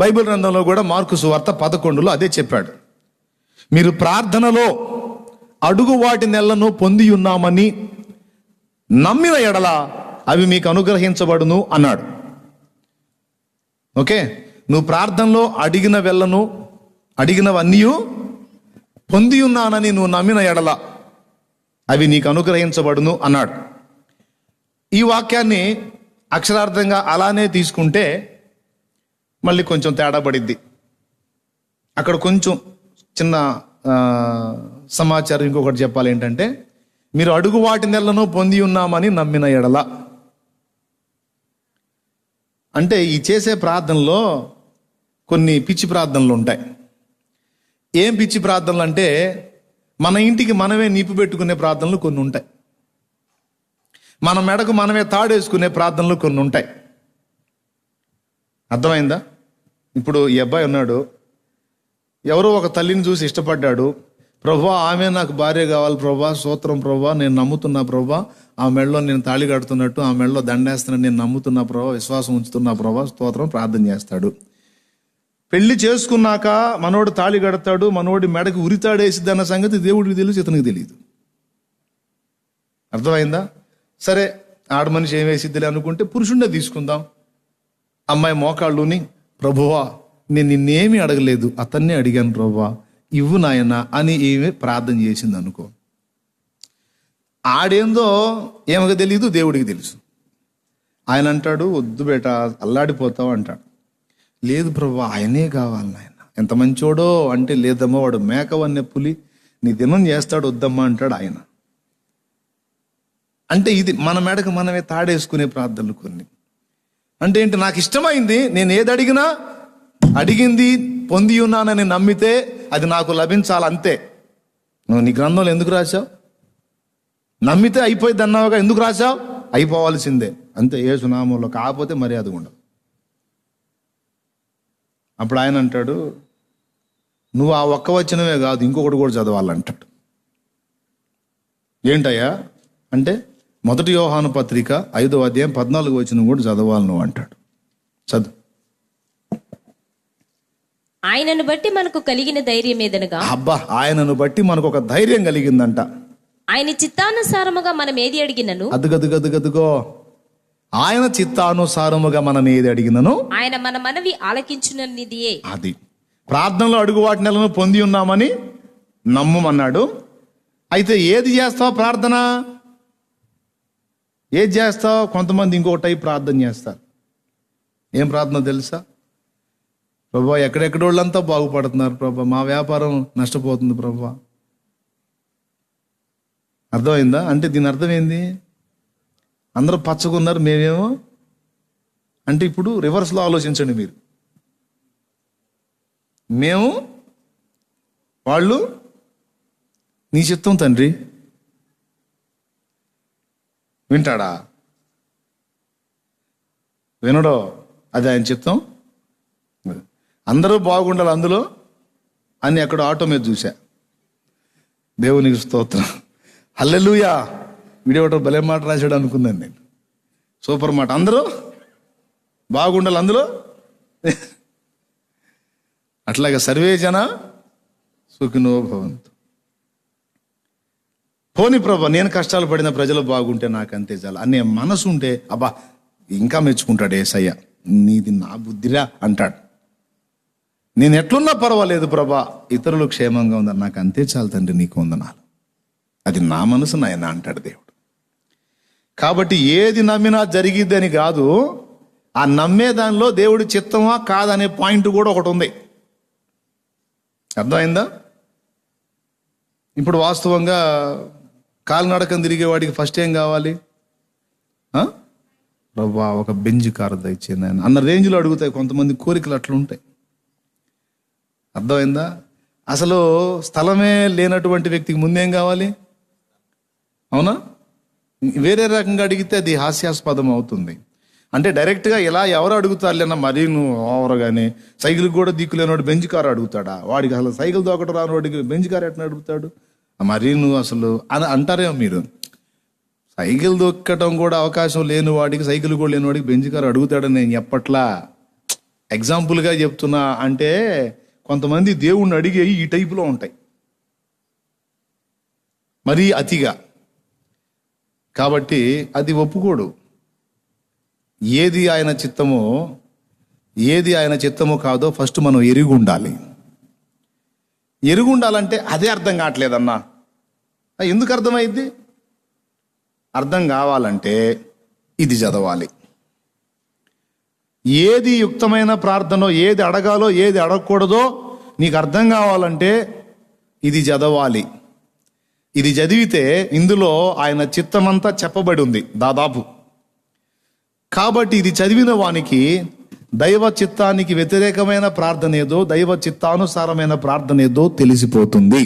Bible గ్రంథంలో కూడా mark సువార్త పదకొండులో అదే చెప్పాడు మీరు ప్రార్థనలో అడుగు వాటి నెలను పొంది ఉన్నామని నమ్మిన ఎడల అవి మీకు అనుగ్రహించబడును అన్నాడు ఓకే నువ్వు ప్రార్థనలో అడిగిన వెళ్ళను అడిగినవన్నీ పొంది ఉన్నానని నువ్వు నమ్మిన ఎడల అవి నీకు అనుగ్రహించబడును అన్నాడు ఈ వాక్యాన్ని అక్షరార్థంగా అలానే తీసుకుంటే మళ్ళీ కొంచెం తేడా పడిద్ది అక్కడ కొంచెం చిన్న సమాచారం ఇంకొకటి చెప్పాలి ఏంటంటే మీరు అడుగు వాటి నెలను పొంది ఉన్నామని నమ్మిన ఎడల అంటే ఈ చేసే ప్రార్థనలో కొన్ని పిచ్చి ప్రార్థనలు ఉంటాయి ఏం పిచ్చి ప్రార్థనలు అంటే మన ఇంటికి మనమే నిప్పు పెట్టుకునే ప్రార్థనలు కొన్ని ఉంటాయి మన మెడకు మనమే తాడేసుకునే ప్రార్థనలు కొన్ని ఉంటాయి అర్థమైందా ఇప్పుడు ఈ అబ్బాయి ఉన్నాడు ఎవరో ఒక తల్లిని చూసి ఇష్టపడ్డాడు ప్రభా ఆమె నాకు భార్య కావాలి ప్రభా సూత్రం ప్రభా నేను నమ్ముతున్నా ప్రభా ఆ మెడలో నేను తాళి కడుతున్నట్టు ఆ మెడలో దండేస్తున్న నేను నమ్ముతున్నా ప్రభా విశ్వాసం ఉంచుతున్నా ప్రభా స్తోత్రం ప్రార్థన చేస్తాడు పెళ్లి చేసుకున్నాక మనోడు తాళి కడతాడు మనోడి మెడకు ఉరితాడేసిద్ది అన్న సంగతి దేవుడికి తెలుసు ఇతనికి తెలియదు అర్థమైందా సరే ఆడ మనిషి ఏం వేసిద్దిలే అనుకుంటే పురుషుండే తీసుకుందాం అమ్మాయి మోకాళ్ళుని ప్రభువా నేను నిన్నేమీ అడగలేదు అతన్నే అడిగాను ప్రభువా ఇవ్వు నాయన అని ఈమె ప్రార్థన చేసింది అనుకో ఆడేందో ఏమగా తెలియదు దేవుడికి తెలుసు ఆయన అంటాడు వద్దు బేట అల్లాడిపోతావు అంటాడు లేదు ప్రభు ఆయనే కావాలి నాయన ఎంత మంచోడో అంటే లేదమ్మా వాడు మేకవన్నే పులి నీ దినం చేస్తాడు వద్దమ్మా అంటాడు ఆయన అంటే ఇది మన మేడకు మనమే తాడేసుకునే ప్రార్థనలు కొన్ని అంటే ఏంటి నాకు ఇష్టమైంది నేను ఏది అడిగినా అడిగింది పొంది ఉన్నానని నమ్మితే అది నాకు లభించాలి అంతే నువ్వు నీ గ్రంథంలో ఎందుకు రాశావు నమ్మితే అయిపోయింది అన్నావుగా ఎందుకు రాశావు అయిపోవాల్సిందే అంతే ఏ సునామంలో కాకపోతే మర్యాద ఉండవు అప్పుడు ఆయన అంటాడు నువ్వు ఆ ఒక్క వచ్చినవే కాదు ఇంకొకటి కూడా చదవాలంటాడు ఏంటయ్యా అంటే మొదటి యోహాను పత్రిక ఐదో అధ్యాయం పద్నాలుగు వచ్చిన కూడా చదవాలను అంటాడు చదువు ఆయనను బట్టి మనకు కలిగిన ధైర్యం ఏదనగా అబ్బా ఆయనను బట్టి మనకు ఒక ధైర్యం కలిగిందంట ఆయన చిత్తానుసారముగా మనం ఏది అడిగినను అదుగదుగదుగదుగో ఆయన చిత్తానుసారముగా మనం ఏది అడిగినను ఆయన మన మనవి ఆలకించుననిదియే అది ప్రార్థనలో అడుగు వాటి నెలను పొంది ఉన్నామని నమ్మమన్నాడు అయితే ఏది చేస్తావు ప్రార్థన ఏది చేస్తావు కొంతమంది ఇంకో టైప్ ప్రార్థన చేస్తారు ఏం ప్రార్థన తెలుసా ప్రభా ఎక్కడెక్కడోళ్ళంతా బాగుపడుతున్నారు ప్రభా మా వ్యాపారం నష్టపోతుంది ప్రభా అర్థమైందా అంటే దీని అర్థం ఏంది అందరూ పచ్చకున్నారు మేమేమో అంటే ఇప్పుడు రివర్స్లో ఆలోచించండి మీరు మేము వాళ్ళు నీ చిత్తం తండ్రి వింటాడా వినడో అది ఆయన చిత్తం అందరూ బాగుండాలి అందులో అని అక్కడ ఆటో మీద చూశా దేవునికి స్తోత్రం హల్లెలుయా వీడియోటో భలే మాట రాశాడు అనుకున్నాను నేను సూపర్ మాట అందరూ బాగుండాలి అందులో అట్లాగే సర్వే జన సుఖినో భవంతు పోని ప్రభా నేను కష్టాలు పడిన ప్రజలు బాగుంటే నాకు అంతే చాలు అనే మనసు ఉంటే అబ్బా ఇంకా మెచ్చుకుంటాడు ఏసయ్య నీది నా బుద్ధిరా అంటాడు నేను ఎట్లున్నా పర్వాలేదు ప్రభా ఇతరులు క్షేమంగా ఉందని నాకు అంతే చాలు తండ్రి నీకు వందనాలు అది నా మనసు నాయన అంటాడు దేవుడు కాబట్టి ఏది నమ్మినా జరిగిద్దని కాదు ఆ నమ్మే దానిలో దేవుడి చిత్తమా కాదనే పాయింట్ కూడా ఒకటి ఉంది అర్థమైందా ఇప్పుడు వాస్తవంగా కాలినడకం తిరిగేవాడికి ఫస్ట్ ఏం కావాలి రవ్వా ఒక బెంజ్ కారు దయచేయండి ఆయన అన్న రేంజ్లో అడుగుతాయి కొంతమంది కోరికలు అట్లా ఉంటాయి అర్థమైందా అసలు స్థలమే లేనటువంటి వ్యక్తికి ముందేం కావాలి అవునా వేరే రకంగా అడిగితే అది హాస్యాస్పదం అవుతుంది అంటే డైరెక్ట్గా ఇలా ఎవరు అడుగుతారులేనా మరీ నువ్వు ఓవర్ కానీ సైకిల్ కూడా దిక్కులేనివాడు బెంచ్ కారు అడుగుతాడా వాడికి అసలు సైకిల్ దోకటం రానివాడికి బెంచ్ కారు ఎట్లా అడుగుతాడు మరి నువ్వు అసలు అని అంటారేమో మీరు సైకిల్ దొక్కటం కూడా అవకాశం లేని వాడికి సైకిల్ కూడా లేని వాడికి బెంజ్ గారు అడుగుతాడని నేను ఎప్పట్లా ఎగ్జాంపుల్గా చెప్తున్నా అంటే కొంతమంది దేవుణ్ణి అడిగే ఈ టైపులో ఉంటాయి మరీ అతిగా కాబట్టి అది ఒప్పుకోడు ఏది ఆయన చిత్తమో ఏది ఆయన చిత్తమో కాదో ఫస్ట్ మనం ఎరిగి ఉండాలి ఎరుగు ఉండాలంటే అదే అర్థం కావట్లేదన్నా ఎందుకు అర్థమైద్ది అర్థం కావాలంటే ఇది చదవాలి ఏది యుక్తమైన ప్రార్థనో ఏది అడగాలో ఏది అడగకూడదో నీకు అర్థం కావాలంటే ఇది చదవాలి ఇది చదివితే ఇందులో ఆయన చిత్తమంతా చెప్పబడి ఉంది దాదాపు కాబట్టి ఇది చదివిన వానికి దైవ చిత్తానికి వ్యతిరేకమైన ప్రార్థన ఏదో దైవ చిత్తానుసారమైన ప్రార్థన ఏదో తెలిసిపోతుంది